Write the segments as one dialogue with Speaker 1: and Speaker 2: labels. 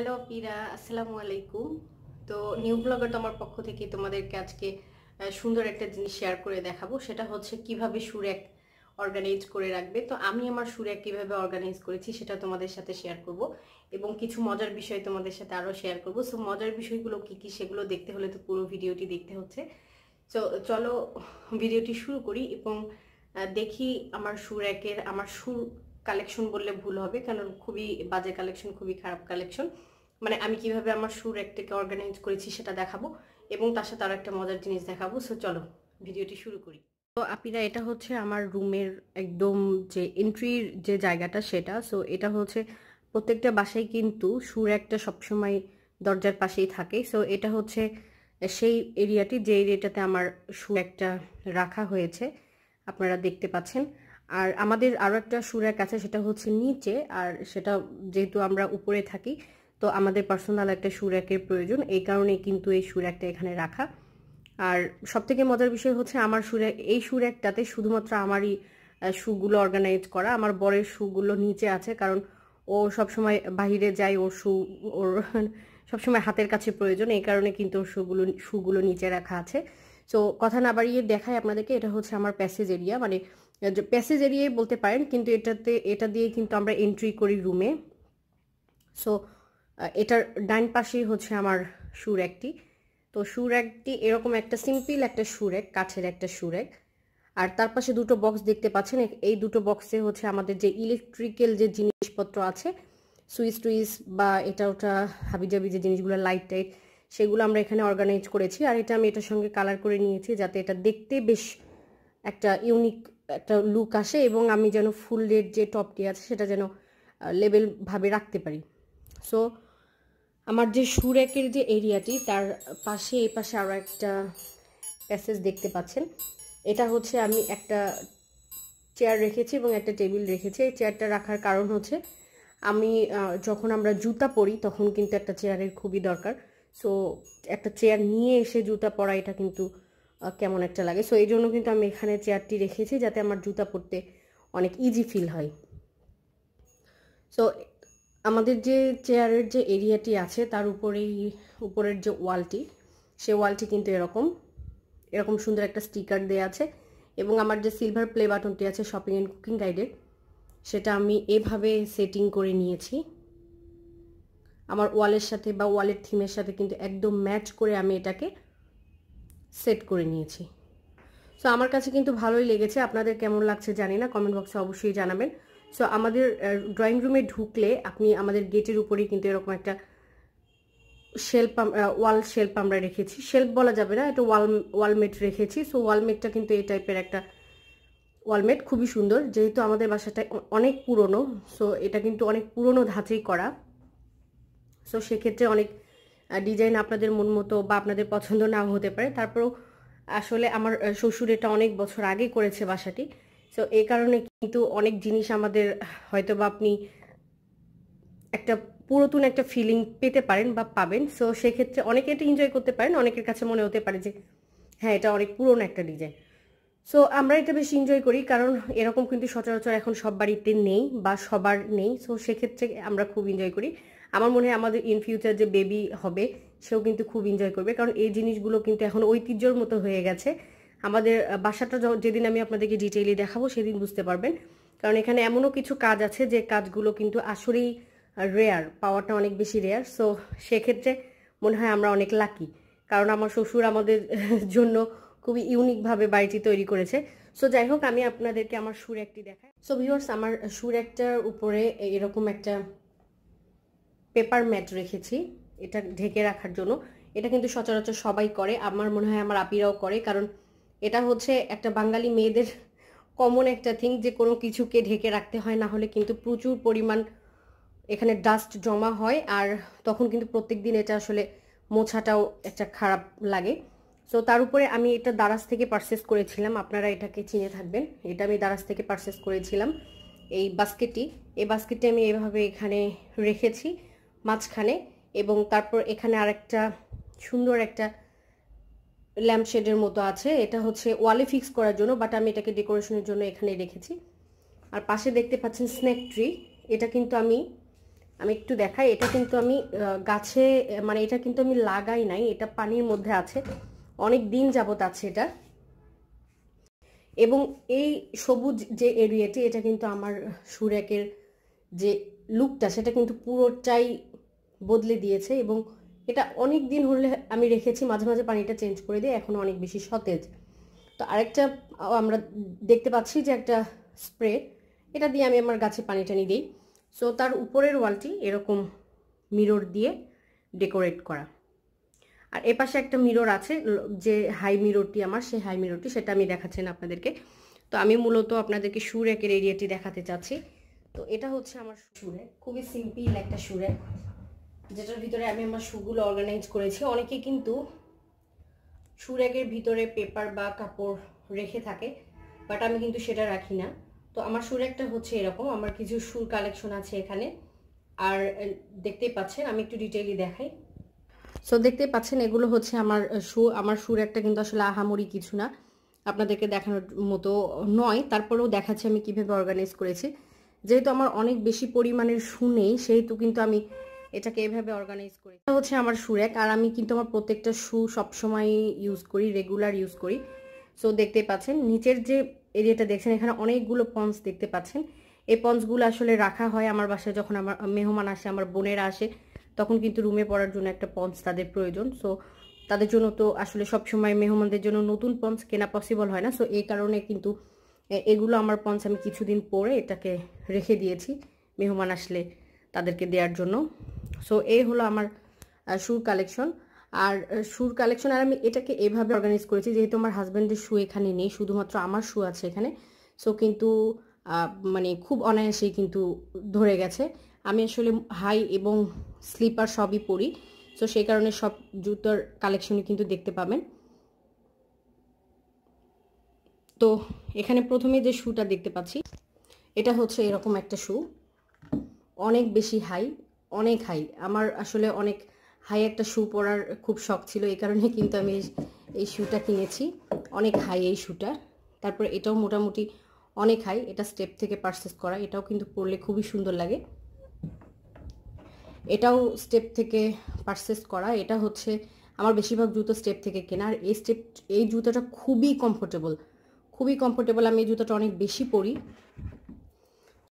Speaker 1: hello পিরা আসসালামু আলাইকুম তো নিউ ব্লগার তোমার পক্ষ থেকে তোমাদেরকে আজকে সুন্দর একটা জিনিস শেয়ার করে দেখাবো সেটা হচ্ছে কিভাবে সুরেক অর্গানাইজ করে রাখবে তো আমি আমার সুরেক কিভাবে অর্গানাইজ করেছি সেটা তোমাদের সাথে শেয়ার করব এবং কিছু মজার বিষয় তোমাদের সাথে আরও শেয়ার করব সো মজার বিষয়গুলো কি কি সেগুলো দেখতে হলে তো পুরো ভিডিওটি দেখতে হচ্ছে চলো ভিডিওটি শুরু করি এবং দেখি আমার সুরেকের আমার সুর কালেকশন বললে ভুল হবে কারণ খুবই বাজে কালেকশন খুবই খারাপ কালেকশন মানে আমি কিভাবে আমার সুর একটাকে অর্গানাইজ করেছি সেটা দেখাবো এবং তার সাথে আরও একটা মজার জিনিস দেখাবো সো চলো ভিডিওটি শুরু করি তো আপিরা এটা হচ্ছে আমার রুমের একদম যে এন্ট্রির যে জায়গাটা সেটা সো এটা হচ্ছে প্রত্যেকটা বাসায় কিন্তু সুর একটা সবসময় দরজার পাশেই থাকে সো এটা হচ্ছে সেই এরিয়াটি যে এরিয়াটাতে আমার সুর একটা রাখা হয়েছে আপনারা দেখতে পাচ্ছেন আর আমাদের আরও একটা সুরের কাছে সেটা হচ্ছে নিচে আর সেটা যেহেতু আমরা উপরে থাকি তো আমাদের পার্সোনাল একটা সুরাকের প্রয়োজন এই কারণে কিন্তু এই সুরাকটা এখানে রাখা আর সব থেকে মজার বিষয় হচ্ছে আমার সুরে এই শু শুধুমাত্র আমারই শুগুলো অর্গানাইজ করা আমার বরের শুগুলো নিচে আছে কারণ ও সবসময় বাহিরে যায় ওর শু ওর সবসময় হাতের কাছে প্রয়োজন এই কারণে কিন্তু ওর সুগুলো সুগুলো নিচে রাখা আছে সো কথা না বাড়িয়ে দেখায় আপনাদেরকে এটা হচ্ছে আমার প্যাসেজ এরিয়া মানে প্যাসেজ এরিয়াই বলতে পারেন কিন্তু এটাতে এটা দিয়ে কিন্তু আমরা এন্ট্রি করি রুমে সো এটার ডান পাশেই হচ্ছে আমার সুর একটি তো সুর একটি এরকম একটা সিম্পল একটা সুরেক কাঠের একটা সুরেক আর তার পাশে দুটো বক্স দেখতে পাচ্ছেন এই দুটো বক্সে হচ্ছে আমাদের যে ইলেকট্রিক্যাল যে জিনিসপত্র আছে সুইচ টুইচ বা এটা ওটা হাবিজাবি যে জিনিসগুলো লাইট টাইট সেগুলো আমরা এখানে অর্গানাইজ করেছি আর এটা আমি এটার সঙ্গে কালার করে নিয়েছি যাতে এটা দেখতে বেশ একটা ইউনিক একটা লুক আসে এবং আমি যেন ফুলের যে টপটি আছে সেটা যেন লেবেলভাবে রাখতে পারি সো আমার যে সুরেকের যে এরিয়াটি তার পাশে এই পাশে আরও একটা প্যাসেজ দেখতে পাচ্ছেন এটা হচ্ছে আমি একটা চেয়ার রেখেছি এবং একটা টেবিল রেখেছি এই চেয়ারটা রাখার কারণ হচ্ছে আমি যখন আমরা জুতা পরি তখন কিন্তু একটা চেয়ারের খুবই দরকার সো একটা চেয়ার নিয়ে এসে জুতা পরা এটা কিন্তু কেমন একটা লাগে সো এই জন্য কিন্তু আমি এখানে চেয়ারটি রেখেছি যাতে আমার জুতা পরতে অনেক ইজি ফিল হয় সো আমাদের যে চেয়ারের যে এরিয়াটি আছে তার উপরেই উপরের যে ওয়ালটি সে ওয়ালটি কিন্তু এরকম এরকম সুন্দর একটা স্টিকার দেওয়া আছে এবং আমার যে সিলভার প্লে বাটনটি আছে শপিং অ্যান্ড কুকিং গাইডের সেটা আমি এভাবে সেটিং করে নিয়েছি আমার ওয়ালের সাথে বা ওয়ালের থিমের সাথে কিন্তু একদম ম্যাচ করে আমি এটাকে সেট করে নিয়েছি সো আমার কাছে কিন্তু ভালোই লেগেছে আপনাদের কেমন লাগছে জানি না কমেন্ট বক্সে অবশ্যই জানাবেন সো আমাদের ড্রয়িং রুমে ঢুকলে আপনি আমাদের গেটের উপরেই কিন্তু এরকম একটা শেল্প ওয়াল শেল্প আমরা রেখেছি শেল্প বলা যাবে না একটা ওয়াল ওয়ালমেট রেখেছি সো ওয়ালমেটটা কিন্তু এই টাইপের একটা ওয়ালমেট খুবই সুন্দর যেহেতু আমাদের বাসাটা অনেক পুরনো সো এটা কিন্তু অনেক পুরনো ধাঁচেই করা সো সেক্ষেত্রে অনেক ডিজাইন আপনাদের মন মতো বা আপনাদের পছন্দ নাও হতে পারে তারপরেও আসলে আমার শ্বশুর এটা অনেক বছর আগে করেছে বাসাটি সো এই কারণে কিন্তু অনেক জিনিস আমাদের হয়তো বা আপনি একটা পুরাতন একটা ফিলিং পেতে পারেন বা পাবেন সো সেক্ষেত্রে অনেকে এটা এনজয় করতে পারেন অনেকের কাছে মনে হতে পারে যে হ্যাঁ এটা অনেক পুরনো একটা ডিজাইন সো আমরা এটা বেশ এনজয় করি কারণ এরকম কিন্তু সচরাচর এখন সব বাড়িতে নেই বা সবার নেই সো সেক্ষেত্রে আমরা খুব এনজয় করি আমার মনে হয় আমাদের ইন ফিউচার যে বেবি হবে সেও কিন্তু খুব এনজয় করবে কারণ এই জিনিসগুলো কিন্তু এখন ঐতিহ্যর মতো হয়ে গেছে আমাদের বাসাটা যেদিন আমি আপনাদেরকে ডিটেইলি দেখাবো সেদিন বুঝতে পারবেন কারণ এখানে এমনও কিছু কাজ আছে যে কাজগুলো কিন্তু আসলেই রেয়ার পাওয়াটা অনেক বেশি রেয়ার সো সেক্ষেত্রে মনে হয় আমরা অনেক লাকি কারণ আমার শ্বশুর আমাদের জন্য খুবই ইউনিকভাবে বাড়িটি তৈরি করেছে সো যাই হোক আমি আপনাদেরকে আমার সুর একটি দেখাই সো ভিওর্স আমার সুর একটার উপরে এরকম একটা পেপার ম্যাট রেখেছি এটা ঢেকে রাখার জন্য এটা কিন্তু সচরাচর সবাই করে আমার মনে হয় আমার আপিরাও করে কারণ এটা হচ্ছে একটা বাঙালি মেয়েদের কমন একটা থিং যে কোনো কিছুকে ঢেকে রাখতে হয় না হলে কিন্তু প্রচুর পরিমাণ এখানে ডাস্ট জমা হয় আর তখন কিন্তু প্রত্যেক দিন এটা আসলে মোছাটাও একটা খারাপ লাগে সো তার উপরে আমি এটা দারাজ থেকে পারচেস করেছিলাম আপনারা এটাকে চিনে থাকবেন এটা আমি দারাজ থেকে পারচেস করেছিলাম এই বাস্কেটটি এই বাস্কেটটি আমি এভাবে এখানে রেখেছি মাঝখানে এবং তারপর এখানে আরেকটা সুন্দর একটা ল্যাম্পশেডের মতো আছে এটা হচ্ছে ওয়ালে ফিক্স করার জন্য বাট আমি এটাকে ডেকোরেশনের জন্য এখানে রেখেছি আর পাশে দেখতে পাচ্ছেন স্ন্যাক ট্রি এটা কিন্তু আমি আমি একটু দেখাই এটা কিন্তু আমি গাছে মানে এটা কিন্তু আমি লাগাই নাই এটা পানির মধ্যে আছে অনেক দিন যাবত আছে এটা এবং এই সবুজ যে এরিয়াটি এটা কিন্তু আমার সুরেকের যে লুকটা সেটা কিন্তু পুরোটাই বদলে দিয়েছে এবং এটা অনেক দিন হলে আমি রেখেছি মাঝে মাঝে পানিটা চেঞ্জ করে দিয়ে এখন অনেক বেশি সতেজ তো আরেকটা আমরা দেখতে পাচ্ছি যে একটা স্প্রে এটা দিয়ে আমি আমার গাছে পানি টানি দিই সো তার উপরের ওয়ালটি এরকম মিরর দিয়ে ডেকোরেট করা আর এ পাশে একটা মিরর আছে যে হাই মিরোরটি আমার সেই হাই মিরোরটি সেটা আমি দেখাচ্ছি না আপনাদেরকে তো আমি মূলত আপনাদেরকে সুরেকের এরিয়াটি দেখাতে চাচ্ছি তো এটা হচ্ছে আমার সুরে খুবই সিম্পল একটা সুরে যেটার ভিতরে আমি আমার শুগুলো অর্গানাইজ করেছি অনেকে কিন্তু শু র্যাগের ভিতরে পেপার বা কাপড় রেখে থাকে বাট আমি কিন্তু সেটা রাখি না তো আমার সুর একটা হচ্ছে এরকম আমার কিছু সুর কালেকশন আছে এখানে আর দেখতেই পাচ্ছেন আমি একটু ডিটেইলি দেখাই সো দেখতেই পাচ্ছেন এগুলো হচ্ছে আমার শু আমার সুর একটা কিন্তু আসলে আহামরি কিছু না আপনাদেরকে দেখানোর মতো নয় তারপরেও দেখাচ্ছি আমি কিভাবে অর্গানাইজ করেছি যেহেতু আমার অনেক বেশি পরিমাণের শু নেই সেহেতু কিন্তু আমি এটাকে এভাবে অর্গানাইজ করি এটা হচ্ছে আমার শু র্যাক আর আমি কিন্তু আমার প্রত্যেকটা শু সবসময় ইউজ করি রেগুলার ইউজ করি সো দেখতে পাচ্ছেন নিচের যে এরিয়াটা দেখছেন এখানে অনেকগুলো পন্স দেখতে পাচ্ছেন এই পন্সগুলো আসলে রাখা হয় আমার বাসায় যখন আমার মেহমান আসে আমার বোনেরা আসে তখন কিন্তু রুমে পড়ার জন্য একটা পন্স তাদের প্রয়োজন সো তাদের জন্য তো আসলে সবসময় মেহমানদের জন্য নতুন পন্স কেনা পসিবল হয় না সো এই কারণে কিন্তু এগুলো আমার পন্স আমি কিছুদিন পরে এটাকে রেখে দিয়েছি মেহমান আসলে তাদেরকে দেওয়ার জন্য সো এই হলো আমার শুর কালেকশন আর শুর কালেকশন আর আমি এটাকে এভাবে অর্গানাইজ করেছি যেহেতু আমার হাজব্যান্ডের শু এখানে নেই শুধুমাত্র আমার শু আছে এখানে সো কিন্তু মানে খুব অনায়াসেই কিন্তু ধরে গেছে আমি আসলে হাই এবং স্লিপার সবই পরি সো সেই কারণে সব জুতোর কালেকশনই কিন্তু দেখতে পাবেন তো এখানে প্রথমে যে শুটা দেখতে পাচ্ছি এটা হচ্ছে এরকম একটা শু অনেক বেশি হাই অনেক হাই আমার আসলে অনেক হাই একটা শ্যু পরার খুব শখ ছিল এই কারণে কিন্তু আমি এই শ্যুটা কিনেছি অনেক হাই এই শ্যুটা তারপর এটাও মোটামুটি অনেক হাই এটা স্টেপ থেকে পারচেস করা এটাও কিন্তু পরলে খুবই সুন্দর লাগে এটাও স্টেপ থেকে পারচেস করা এটা হচ্ছে আমার বেশিরভাগ জুতো স্টেপ থেকে কেনা আর এই স্টেপ এই জুতোটা খুবই কমফোর্টেবল খুবই কমফোর্টেবল আমি এই জুতোটা অনেক বেশি পরি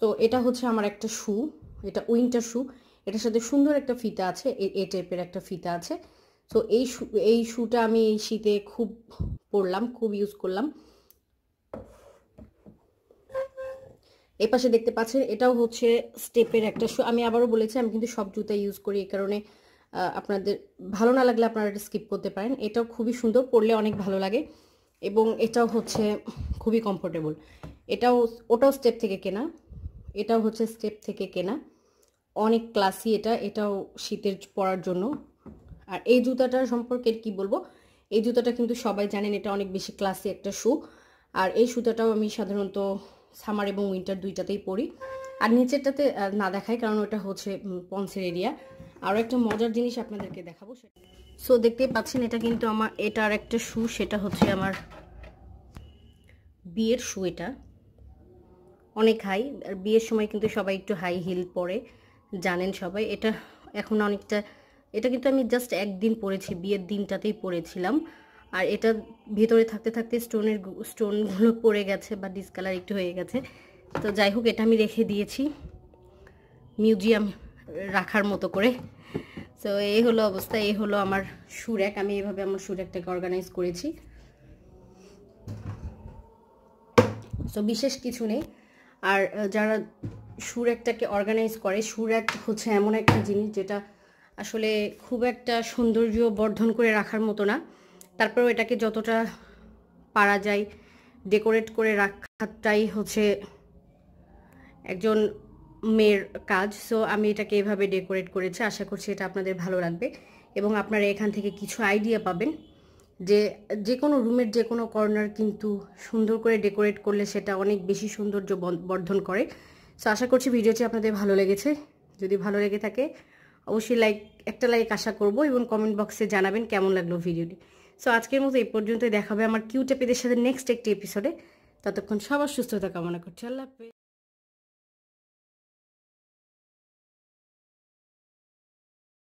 Speaker 1: তো এটা হচ্ছে আমার একটা শ্যু এটা উইন্টার শ্যু এটার সাথে সুন্দর একটা ফিতা আছে এ টাইপের একটা ফিতা আছে সো এই এই শ্যুটা আমি এই শীতে খুব পরলাম খুব ইউজ করলাম এই পাশে দেখতে পাচ্ছেন এটাও হচ্ছে স্টেপের একটা শু আমি আবারও বলেছি আমি কিন্তু সব জুতা ইউজ করি এই কারণে আপনাদের ভালো না লাগলে আপনারা এটা স্কিপ করতে পারেন এটাও খুবই সুন্দর পরলে অনেক ভালো লাগে এবং এটাও হচ্ছে খুবই কমফোর্টেবল এটাও ওটাও স্টেপ থেকে কেনা এটাও হচ্ছে স্টেপ থেকে কেনা অনেক ক্লাসি এটা এটাও শীতের পরার জন্য আর এই জুতাটার সম্পর্কে কি বলবো এই জুতাটা কিন্তু সবাই জানেন এটা অনেক বেশি ক্লাসি একটা শু আর এই সুতাটাও আমি সাধারণত সামার এবং উইন্টার দুইটাতেই পরি আর নিচেরটাতে না দেখাই কারণ ওটা হচ্ছে পন্সের এরিয়া আরও একটা মজার জিনিস আপনাদেরকে দেখাবো সো দেখতেই পাচ্ছেন এটা কিন্তু আমার এটার একটা শু সেটা হচ্ছে আমার বিয়ের শু এটা অনেক হাই আর বিয়ের সময় কিন্তু সবাই একটু হাই হিল পরে জানেন সবাই এটা এখন অনেকটা এটা কিন্তু আমি জাস্ট একদিন পরেছি বিয়ের দিনটাতেই পরেছিলাম আর এটা ভেতরে থাকতে থাকতে স্টোনের স্টোনগুলো পড়ে গেছে বা ডিসকালার একটু হয়ে গেছে তো যাই হোক এটা আমি রেখে দিয়েছি মিউজিয়াম রাখার মতো করে তো এই হলো অবস্থা এই হলো আমার সুরেক আমি এভাবে আমার সুরেকটাকে অর্গানাইজ করেছি সো বিশেষ কিছু নেই আর যারা সুর একটাকে অর্গানাইজ করে সুর এক হচ্ছে এমন একটা জিনিস যেটা আসলে খুব একটা সৌন্দর্য বর্ধন করে রাখার মতো না তারপরেও এটাকে যতটা পারা যায় ডেকোরেট করে রাখাটাই হচ্ছে একজন মেয়ের কাজ সো আমি এটাকে এভাবে ডেকোরেট করেছি আশা করছি এটা আপনাদের ভালো লাগবে এবং আপনারা এখান থেকে কিছু আইডিয়া পাবেন যে যে কোনো রুমের যে কোনো কর্নার কিন্তু সুন্দর করে ডেকোরেট করলে সেটা অনেক বেশি সৌন্দর্য বর্ধন করে সো আশা করছি ভিডিওটি আপনাদের ভালো লেগেছে যদি ভালো লেগে থাকে অবশ্যই লাইক একটা লাইক আশা করব এবং কমেন্ট বক্সে জানাবেন কেমন লাগলো ভিডিওটি সো আজকের মতো এই পর্যন্তই দেখাবে আমার কিউটেপিদের সাথে নেক্সট একটি এপিসোডে ততক্ষণ সবার সুস্থতা কামনা করছি আল্লাহ